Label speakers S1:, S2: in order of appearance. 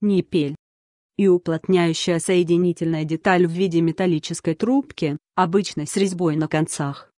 S1: ниппель и уплотняющая соединительная деталь в виде металлической трубки, обычно с резьбой на концах.